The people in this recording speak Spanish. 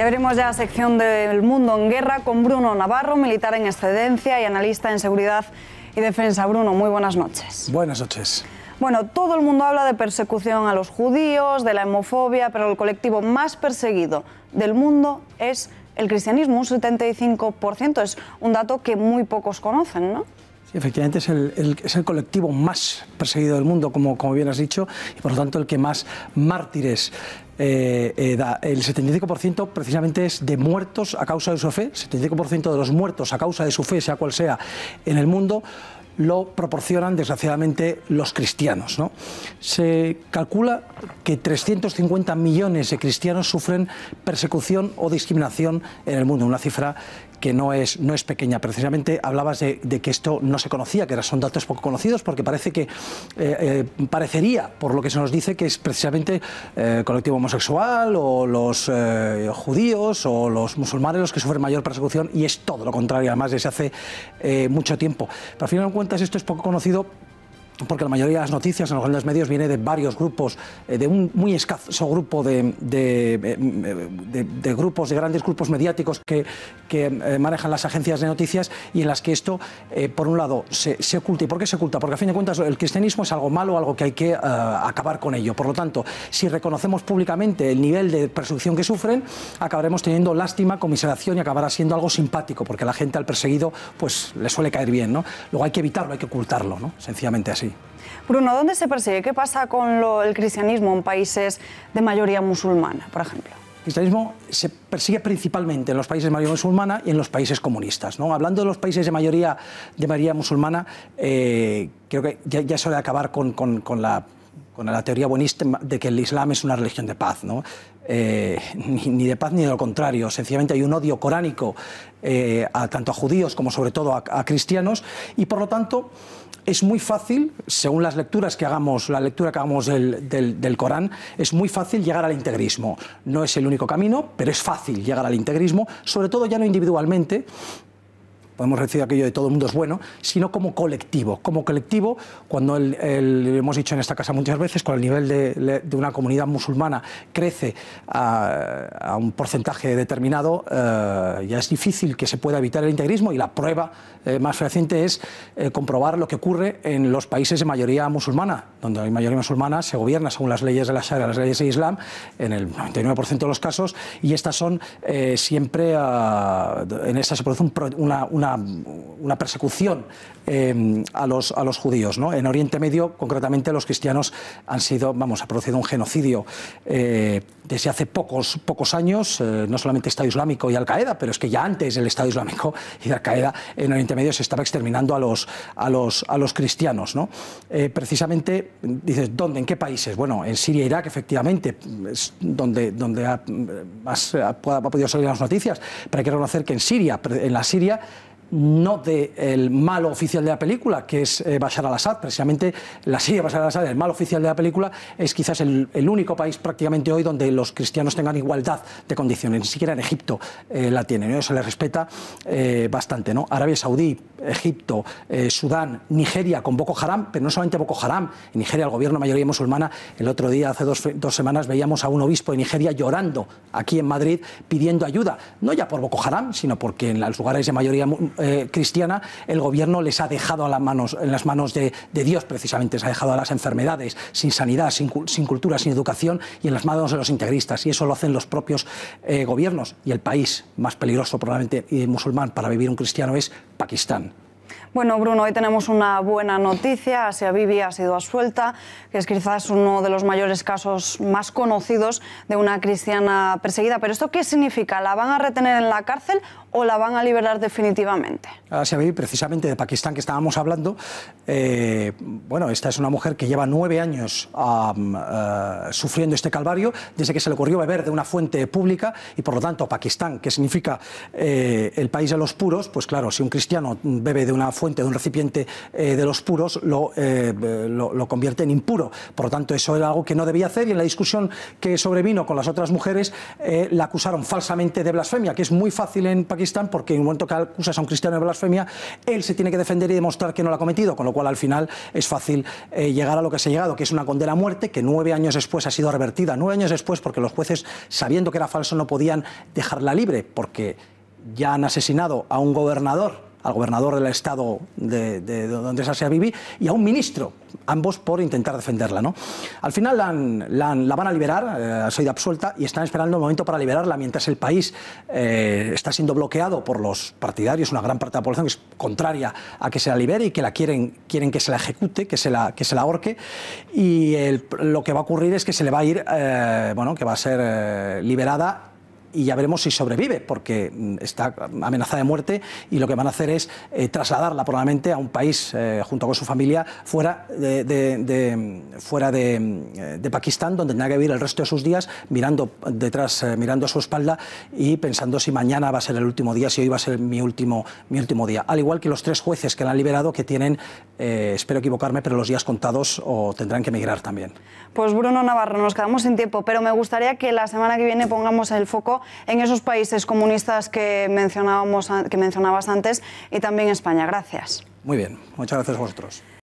Y abrimos ya la sección del mundo en guerra con Bruno Navarro, militar en excedencia y analista en seguridad y defensa. Bruno, muy buenas noches. Buenas noches. Bueno, todo el mundo habla de persecución a los judíos, de la hemofobia, pero el colectivo más perseguido del mundo es el cristianismo, un 75%. Es un dato que muy pocos conocen, ¿no? efectivamente es el, colectivo más perseguido del mundo, como, como bien has dicho, y por lo tanto el que más mártires eh, eh, el 75% precisamente es de muertos a causa de su fe, 75% de los muertos a causa de su fe, sea cual sea, en el mundo lo proporcionan desgraciadamente los cristianos. Se calcula que 350 millones de cristianos sufren persecución o discriminación en el mundo, una cifra que no es, no es pequeña. Precisamente hablabas de, que esto no se conocía, que son datos poco conocidos, porque parece que eh, eh, parecería, por lo que se nos dice, que es precisamente el eh, colectivo homosexual o los judíos o los musulmanes los que sufren mayor persecución y es todo lo contrario, además desde hace mucho tiempo. Pero al final de cuentas esto es poco conocido porque la mayoría de las noticias en los grandes medios viene de varios grupos, eh, de un muy escaso grupo eh, de, grupos, de grandes grupos mediáticos que, eh, manejan las agencias de noticias y en las que esto, por un lado, se, oculta. ¿Y por qué se oculta? Porque a fin de cuentas el cristianismo es algo malo, algo que hay que acabar con ello. Por lo tanto, si reconocemos públicamente el nivel de persecución que sufren, acabaremos teniendo lástima, comiseración y acabará siendo algo simpático, porque la gente al perseguido pues le suele caer bien. ¿no? Luego hay que evitarlo, hay que ocultarlo, ¿no? sencillamente así. Bruno, ¿dónde se persigue? ¿Qué pasa con el cristianismo en países de mayoría musulmana, por ejemplo? El cristianismo se persigue principalmente en los países de mayoría musulmana y en los países comunistas. ¿no? Hablando de los países de mayoría, de mayoría musulmana, eh, creo que ya, se va a acabar con, con la con la teoría buenista de que el Islam es una religión de paz, ¿no? Eh, ni, de paz ni de lo contrario. Sencillamente hay un odio coránico eh, tanto a judíos como sobre todo a, cristianos y por lo tanto es muy fácil, según las lecturas que hagamos, la lectura que hagamos del, del, del, Corán, es muy fácil llegar al integrismo. No es el único camino, pero es fácil llegar al integrismo, sobre todo ya no individualmente, podemos decir aquello de todo el mundo es bueno, sino como colectivo. Como colectivo, cuando el, hemos dicho en esta casa muchas veces, cuando el nivel de, una comunidad musulmana crece a, un porcentaje determinado, eh, ya es difícil que se pueda evitar el integrismo y la prueba eh, más frecuente es eh, comprobar lo que ocurre en los países de mayoría musulmana, donde hay mayoría musulmana, se gobierna según las leyes de la Sharia, las leyes de Islam, en el 99% de los casos, y estas son siempre, ah, en estas se produce una una, persecución eh, a, los, a los judíos. ¿no? En Oriente Medio, concretamente, los cristianos han sido, vamos, ha producido un genocidio eh, desde hace pocos, pocos años, eh, no solamente Estado Islámico y Al-Qaeda, pero es que ya antes el Estado Islámico y Al-Qaeda en Oriente Medio se estaba exterminando a los, los, a los cristianos. precisamente, dices, ¿dónde? ¿En qué países? Bueno, en Siria e Irak, efectivamente, es donde, donde ha, ha, podido salir las noticias, pero hay que reconocer que en Siria, en la Siria, no del el malo oficial de la película, que es eh, Bashar al-Assad, precisamente la serie Bashar al-Assad, el malo oficial de la película, es quizás el, único país prácticamente hoy donde los cristianos tengan igualdad de condiciones, ni siquiera en Egipto eh, la tienen, ¿no? ¿eh? se les respeta bastante. ¿no? Arabia Saudí, Egipto, Sudán, Nigeria con Boko Haram, pero no solamente Boko Haram, en Nigeria el gobierno mayoría musulmana, el otro día, hace dos, semanas, veíamos a un obispo de Nigeria llorando aquí en Madrid pidiendo ayuda, no ya por Boko Haram, sino porque en los lugares de mayoría eh, cristiana, el gobierno les ha dejado a las manos, en las manos de, Dios, precisamente, les ha dejado a las enfermedades, sin sanidad, sin, cultura, sin educación, y en las manos de los integristas. Y eso lo hacen los propios eh, gobiernos. Y el país más peligroso, probablemente, musulmán para vivir un cristiano es Pakistán. Bueno, Bruno, hoy tenemos una buena noticia. Asia Bibi ha sido asuelta, que es quizás uno de los mayores casos más conocidos de una cristiana perseguida. Pero ¿esto qué significa? ¿La van a retener en la cárcel o la van a liberar definitivamente? Ahora se vivir precisamente de Pakistán que estábamos hablando. Eh, bueno, esta es una mujer que lleva nueve años eh, sufriendo este calvario desde que se le ocurrió beber de una fuente pública y por lo tanto Pakistán, que significa eh, el país de los puros, pues claro, si un cristiano bebe de una fuente, de un recipiente de los puros, lo, lo, lo, convierte en impuro. Por lo tanto, eso era algo que no debía hacer y en la discusión que sobrevino con las otras mujeres la acusaron falsamente de blasfemia, que es muy fácil en Pakistán porque en un momento que acusas a un cristiano de blasfemia, él se tiene que defender y demostrar que no lo ha cometido, con lo cual al final es fácil eh, llegar a lo que se ha llegado, que es una condena a muerte que nueve años después ha sido revertida, nueve años después porque los jueces, sabiendo que era falso, no podían dejarla libre porque ya han asesinado a un gobernador al gobernador del estado de, donde esa ha vivido y a un ministro, ambos por intentar defenderla. ¿no? Al final la, van a liberar, eh, soy de absuelta, y están esperando el momento para liberarla, mientras el país eh, está siendo bloqueado por los partidarios, una gran parte de la población que es contraria a que se la libere y que la quieren, quieren que se la ejecute, que se la, que se la ahorque, y lo que va a ocurrir es que se le va a ir, eh, bueno, que va a ser liberada y ya veremos si sobrevive, porque mm, está amenazada de muerte y lo que van a hacer es eh, trasladarla probablemente a un país eh, junto con su familia fuera de, fuera mm, de, Pakistán, donde tendrá que vivir el resto de sus días mirando detrás, eh, mirando a su espalda y pensando si mañana va a ser el último día, si hoy va a ser mi último, mi último día. Al igual que los tres jueces que la han liberado, que tienen, espero equivocarme, pero los días contados o tendrán que emigrar también. Pues Bruno Navarro, nos quedamos sin tiempo, pero me gustaría que la semana que viene pongamos el foco en esos países comunistas que, que mencionabas antes y también España. Gracias. Muy bien, muchas gracias a vosotros.